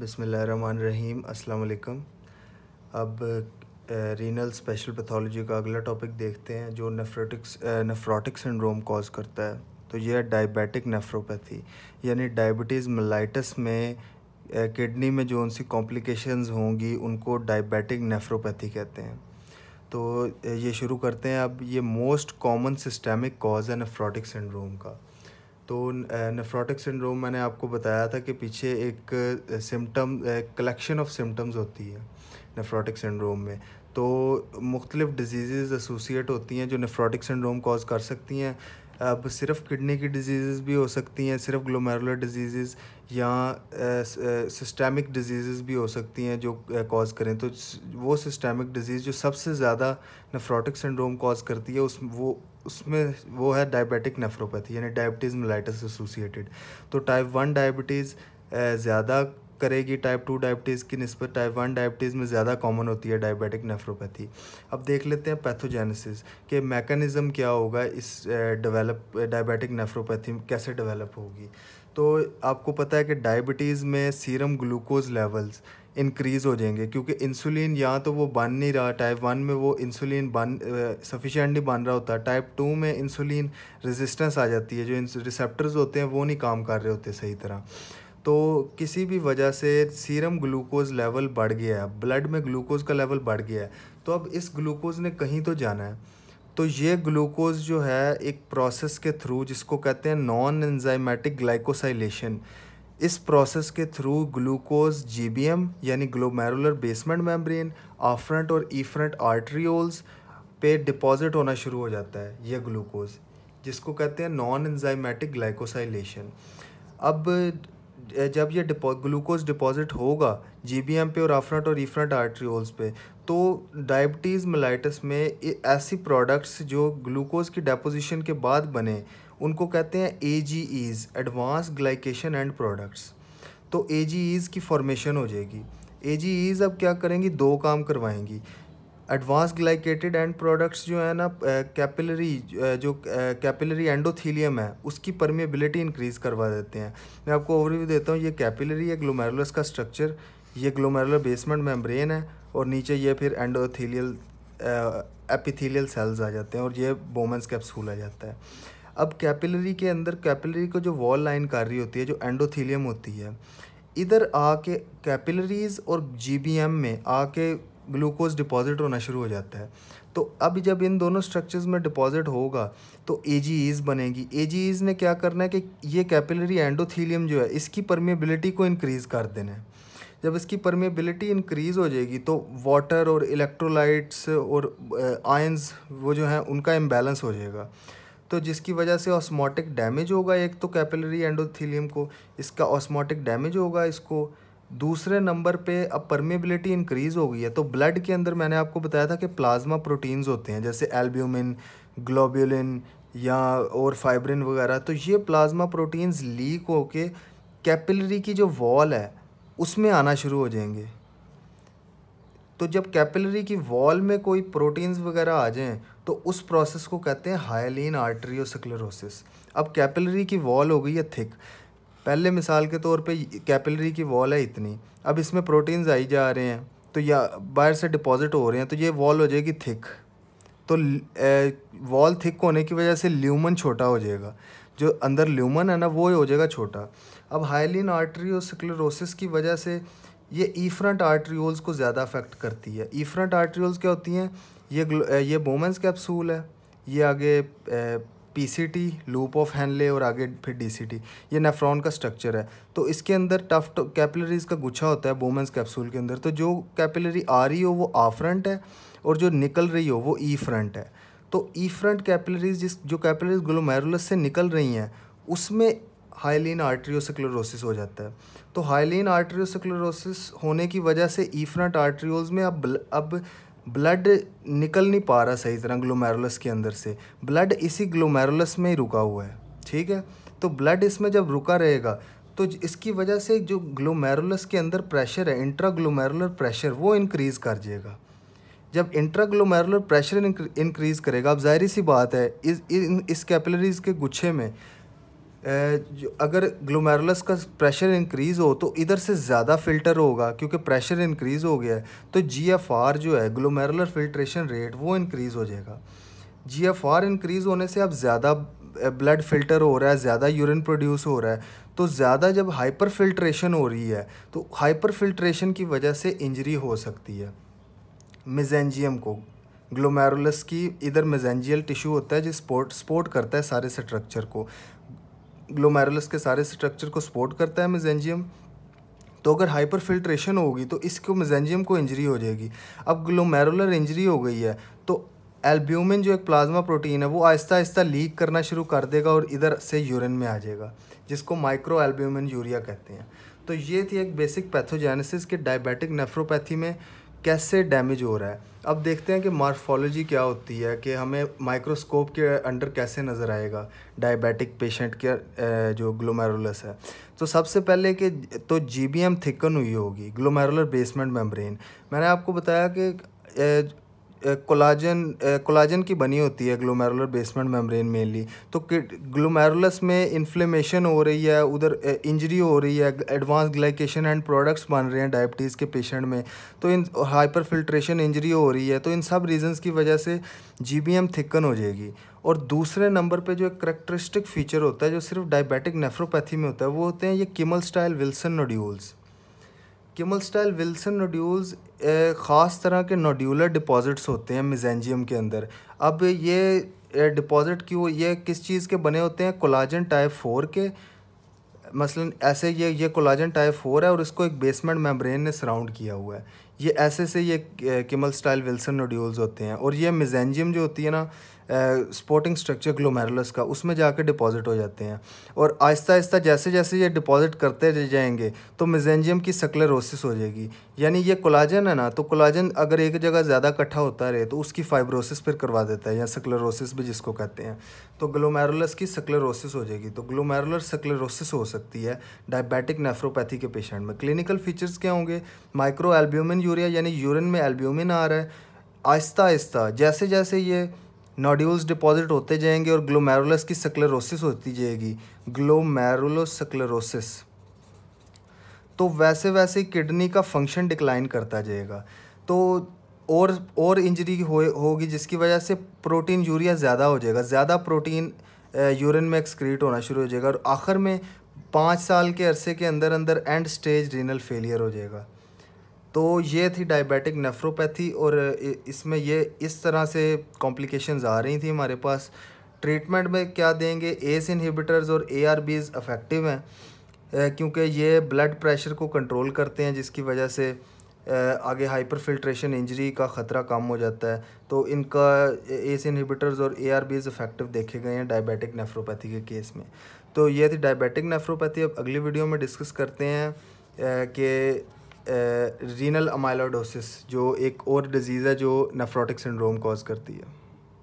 बसमीम अस्सलाम अब रीनल स्पेशल पैथोलॉजी का अगला टॉपिक देखते हैं जो नेफ्रोटिक्स नेफ्रोटिक सिंड्रोम कॉज करता है तो यह है डायबिटिक नेफ्रोपैथी यानी डायबिटीज़ मलाइटस में किडनी में जो उनसी कॉम्प्लिकेशंस होंगी उनको डायबिटिक नेफ्रोपैथी कहते हैं तो ये शुरू करते हैं अब ये मोस्ट कॉमन सिस्टेमिक कॉज है नेफ्रोटिक सिंड्रोम का तो नेफ्रोटिक सिंड्रोम मैंने आपको बताया था कि पीछे एक सिम्टम कलेक्शन ऑफ सिम्टम्स होती है नेफ्रोटिक सिंड्रोम में तो मुख्तलिफ़ डिजीज़ एसोसिएट होती हैं जो नेफ्रोटिक सिंड्रोम कॉज कर सकती हैं अब सिर्फ किडनी की डिजीज़ भी हो सकती हैं सिर्फ ग्लोमेरुलर डिजीज़ या सिस्टेमिक डिजीज़ भी हो सकती हैं जो कॉज करें तो वो सिस्टमिक डिजीज़ जो सबसे ज़्यादा नेफ्रोटिक सिंड्रोम कॉज करती है उस वो उसमें वो है डायबिटिक नेफ्रोपैथी यानी डायबिटीज़ मिलाइटिस एसोसिएटेड तो टाइप वन डायबिटीज़ ज़्यादा करेगी टाइप टू डायबिटीज़ की नस्बत टाइप वन डायबिटीज़ में ज़्यादा कॉमन होती है डायबिटिक नेफ्रोपैथी अब देख लेते हैं पैथोजेनेसिस के मैकेनिज़्म क्या होगा इस डेवलप डायबिटिक नेफ्रोपैथी कैसे डेवलप होगी तो आपको पता है कि डायबिटीज़ में सीरम ग्लूकोज लेवल्स इंक्रीज़ हो जाएंगे क्योंकि इंसुलिन या तो वो बन नहीं रहा टाइप वन में वो इंसुलिन बन सफिशेंटली बन रहा होता है टाइप टू में इंसुलिन रेजिस्टेंस आ जाती है जो रिसेप्टर्स होते हैं वो नहीं काम कर रहे होते सही तरह तो किसी भी वजह से सीरम ग्लूकोज़ लेवल बढ़ गया है ब्लड में ग्लूकोज़ का लेवल बढ़ गया है तो अब इस ग्लूकोज़ ने कहीं तो जाना है तो ये ग्लूकोज़ जो है एक प्रोसेस के थ्रू जिसको कहते हैं नॉन एंजाइमेटिक ग्लाइकोसाइलेशन इस प्रोसेस के थ्रू ग्लूकोज जीबीएम यानी ग्लोमेरुलर बेसमेंट मेम्ब्रेन आफ्रंट और ईफ्रंट आर्ट्रियोल्स पे डिपॉजिट होना शुरू हो जाता है यह ग्लूकोज जिसको कहते हैं नॉन एंजाइमेटिक ग्लाइकोसाइलेशन अब जब यह डिपो ग्लूकोज डिपॉजिट होगा जीबीएम पे और आफ्रंट और ईफ्रंट आर्ट्रियोल्स पे तो डायबिटीज़ मलाइटस में ऐसी प्रोडक्ट्स जो ग्लूकोज की डेपोजिशन के बाद बने उनको कहते हैं A G Es advance glycation end products तो ए जी ईज़ की फॉर्मेशन हो जाएगी ए जी ईज़ अब क्या करेंगी दो काम करवाएंगी एडवांस ग्लाइकेटेड एंड प्रोडक्ट्स जो है ना कैपिलरी जो कैपिलरी एंडोथीलियम है उसकी परमिबिलिटी इंक्रीज़ करवा देते हैं मैं आपको ओवरव्यू देता हूँ ये कैपिलरी है ग्लोमेरुलस का स्ट्रक्चर ये ग्लोमेरुलर बेसमेंट मेम्ब्रेन है और नीचे ये फिर एंडोथीलियल एपिथीलियल सेल्स आ जाते हैं और ये बोमेंस कैप्सूल आ जाता है अब कैपिलरी के अंदर कैपिलरी को जो वॉल लाइन कर रही होती है जो एंडोथीलियम होती है इधर आके कैपिलरीज और जीबीएम में आके ग्लूकोज डिपॉजिट होना शुरू हो जाता है तो अब जब इन दोनों स्ट्रक्चर्स में डिपॉजिट होगा तो ए बनेगी ए ने क्या करना है कि ये कैपिलरी एंडोथीलियम जो है इसकी परमिबिलिटी को इनक्रीज़ कर देना है जब इसकी परमेबिलिटी इंक्रीज़ हो जाएगी तो वाटर और इलेक्ट्रोलाइट्स और आयंस वो जो हैं उनका इम्बेलेंस हो जाएगा तो जिसकी वजह से ऑस्मोटिक डैमेज होगा एक तो कैपिलरी एंडोथीलियम को इसका ऑस्मोटिक डैमेज होगा इसको दूसरे नंबर पे अब परमेबिलिटी इंक्रीज़ हो गई है तो ब्लड के अंदर मैंने आपको बताया था कि प्लाज्मा प्रोटीन्स होते हैं जैसे एल्ब्यूमिन ग्लोब्यूलिन या और फाइब्रिन वगैरह तो ये प्लाज्मा प्रोटीन्स लीक होके कैपिलरी की जो वॉल है उसमें आना शुरू हो जाएंगे तो जब कैपिलरी की वॉल में कोई प्रोटीन्स वगैरह आ जाएँ तो उस प्रोसेस को कहते हैं हायलिन आर्ट्रियोसिक्लरोसिस अब कैपिलरी की वॉल हो गई है थिक पहले मिसाल के तौर पे कैपिलरी की वॉल है इतनी अब इसमें प्रोटीन्स आई जा रहे हैं तो या बाहर से डिपॉजिट हो रहे हैं तो ये वॉल हो जाएगी थिक तो वॉल थिक होने की वजह से ल्यूमन छोटा हो जाएगा जो अंदर ल्यूमन है ना वो हो जाएगा छोटा अब हाइलिन आर्ट्रियोसिक्लरोसिस की वजह से ये ई फ्रंट आर्ट्रियोल्स को ज़्यादा अफेक्ट करती है ई फ्रंट आर्ट्रियोल्स क्या होती हैं ये ये बोमेंस कैप्सूल है ये आगे पीसीटी लूप ऑफ हैंनले और आगे फिर डीसीटी ये नेफ्रॉन का स्ट्रक्चर है तो इसके अंदर टफ्ट कैपिलरीज का गुच्छा होता है बोमेंस कैप्सूल के अंदर तो जो कैपिलरी आ रही हो वो आ फ्रंट है और जो निकल रही हो वो ई e फ्रंट है तो ई फ्रंट कैपिलरीज जिस जो कैपिलरीज ग्लोमेरुलस से निकल रही हैं उसमें हाइलिन आर्ट्रियोसिक्लोरोसिस हो जाता है तो हाइलिन आर्ट्रियोसिक्लोरोसिस होने की वजह से ई फ्रंट आर्ट्रियोल्स में अब अब ब्लड निकल नहीं पा रहा सही तरह ग्लोमेरुलस के अंदर से ब्लड इसी ग्लोमेरुलस में ही रुका हुआ है ठीक है तो ब्लड इसमें जब रुका रहेगा तो इसकी वजह से जो ग्लोमेरुलस के अंदर प्रेशर है इंट्रा ग्लोमेरुलर प्रेशर वो इंक्रीज़ कर जाएगा जब इंट्रा ग्लोमेरुलर प्रेशर इंक्रीज़ करेगा अब जाहिर सी बात है इस इन इस कैपिलरीज़ के गुच्छे में अगर ग्लोमेरुलस का प्रेशर इंक्रीज़ हो तो इधर से ज़्यादा फ़िल्टर होगा क्योंकि प्रेशर इंक्रीज़ हो गया है तो जीएफआर जो है ग्लोमेरुलर फिल्ट्रेशन रेट वो इंक्रीज़ हो जाएगा जीएफआर इंक्रीज़ होने से अब ज़्यादा ब्लड फिल्टर हो रहा है ज़्यादा यूरिन प्रोड्यूस हो रहा है तो ज़्यादा जब हाइपर फिल्ट्रेशन हो रही है तो हाइपर फिल्ट्रेशन की वजह से इंजरी हो सकती है मिजेंजियम को ग्लोमेरुलस की इधर मेजेंजियल टिश्यू होता है जो स्पोर्ट स्पोर्ट करता है सारे स्ट्रक्चर को ग्लोमेरुलस के सारे स्ट्रक्चर को सपोर्ट करता है मेजेंजियम तो अगर हाइपर फिल्ट्रेशन होगी तो इसको मेजेंजियम को इंजरी हो जाएगी अब ग्लोमेरुलर इंजरी हो गई है तो एल्ब्यूमिन जो एक प्लाज्मा प्रोटीन है वो आहिस्ता आहिस्ता लीक करना शुरू कर देगा और इधर से यूरिन में आ जाएगा जिसको माइक्रो एल्ब्यूमिन यूरिया कहते हैं तो ये थी एक बेसिक पैथोजेनेसिस के डायबिटिक नेफ्रोपैथी में कैसे डैमेज हो रहा है अब देखते हैं कि मार्फोलॉजी क्या होती है कि हमें माइक्रोस्कोप के अंडर कैसे नज़र आएगा डायबिटिक पेशेंट के जो ग्लोमेरुलस है तो सबसे पहले कि तो जी बी एम थिकन हुई होगी ग्लोमेरुलर बेसमेंट मेम्ब्रेन मैंने आपको बताया कि कोलाजन कोलाजन की बनी होती है ग्लोमेरुलर बेसमेंट मेम्ब्रेन मेनली तो ग्लोमेरुलस में इन्फ्लेमेशन हो रही है उधर इंजरी हो रही है एडवांस ग्लाइकेशन एंड प्रोडक्ट्स बन रहे हैं डायबिटीज़ के पेशेंट में तो इन हाइपर फिल्ट्रेशन इंजरी हो रही है तो इन सब रीजंस की वजह से जी थिकन हो जाएगी और दूसरे नंबर पे जो एक करेक्टरिस्टिक फीचर होता है जो सिर्फ डायबिटिक नेफ्रोपैथी में होता है वो होते हैं ये Kimmelstiel Wilson nodules Kimmelstiel Wilson nodules ख़ास तरह के नोड्यूलर डिपॉजिट्स होते हैं मिजेंजियम के अंदर अब ये डिपॉजिट eh, क्यों ये किस चीज़ के बने होते हैं कोलाजन टाइप फोर के मसलन ऐसे ये ये कोलाजन टाइप फोर है और इसको एक बेसमेंट मेम्ब्रेन ने सराउंड किया हुआ है ये ऐसे से ये किमल स्टाइल विल्सन नोड्यूल्स होते हैं और ये मिजेंजियम जो होती है ना स्पोर्टिंग स्ट्रक्चर ग्लोमेरुलस का उसमें जाकर डिपॉजिट हो जाते हैं और आहिस्ता आहिस्ता जैसे जैसे ये डिपॉजिट करते जाएंगे तो मिजेंजियम की सकलरोसिस हो जाएगी यानी ये कोलाजन है ना तो कोलाजन अगर एक जगह ज़्यादा इकट्ठा होता रहे तो उसकी फाइब्रोसिस फिर करवा देता है या सकलरोसिस भी जिसको कहते हैं तो ग्लोमेरुलस की सकलरोसिस हो जाएगी तो ग्लोमेरुलर सकलरोसिस हो सकती है डायबिटिक नेफ्रोपैथी के पेशेंट में क्लिनिकल फीचर्स क्या होंगे माइक्रो एल्ब्यूमिन यूरिया यानी यूरिन में एल्ब्यूमिन आ रहा है आहिस्ता आहिस्ता जैसे जैसे ये नॉड्यूल्स डिपॉजिट होते जाएंगे और ग्लोमेरुलस की सक्लेरोसिस होती जाएगी ग्लोमेरुलस सक्लेरोसिस तो वैसे वैसे किडनी का फंक्शन डिक्लाइन करता जाएगा तो और और इंजरी हो होगी जिसकी वजह से प्रोटीन यूरिया ज़्यादा हो जाएगा ज़्यादा प्रोटीन यूरिन में एक्सक्रीट होना शुरू हो जाएगा और आखिर में पाँच साल के अरसे के अंदर अंदर एंड स्टेज रीनल फेलियर हो जाएगा तो ये थी डायबिटिक नेफ्रोपैथी और इसमें ये इस तरह से कॉम्प्लिकेशंस आ रही थी हमारे पास ट्रीटमेंट में क्या देंगे एस इनहिबिटर्स और ए आर बीज अफेक्टिव हैं क्योंकि ये ब्लड प्रेशर को कंट्रोल करते हैं जिसकी वजह से आगे हाइपर फिल्ट्रेशन इंजरी का ख़तरा कम हो जाता है तो इनका एस इनहिबिटर्स और ए आर बीज इफेक्टिव देखे गए हैं डायबिटिक नेफ्रोपैथी के केस में तो ये थी डायबिटिक नेफ्रोपैथी अब अगली वीडियो में डिस्कस करते हैं कि रीनल अमाइलोडोसिस जो एक और डिजीज़ है जो नेफ्रोटिक सिंड्रोम कॉज करती है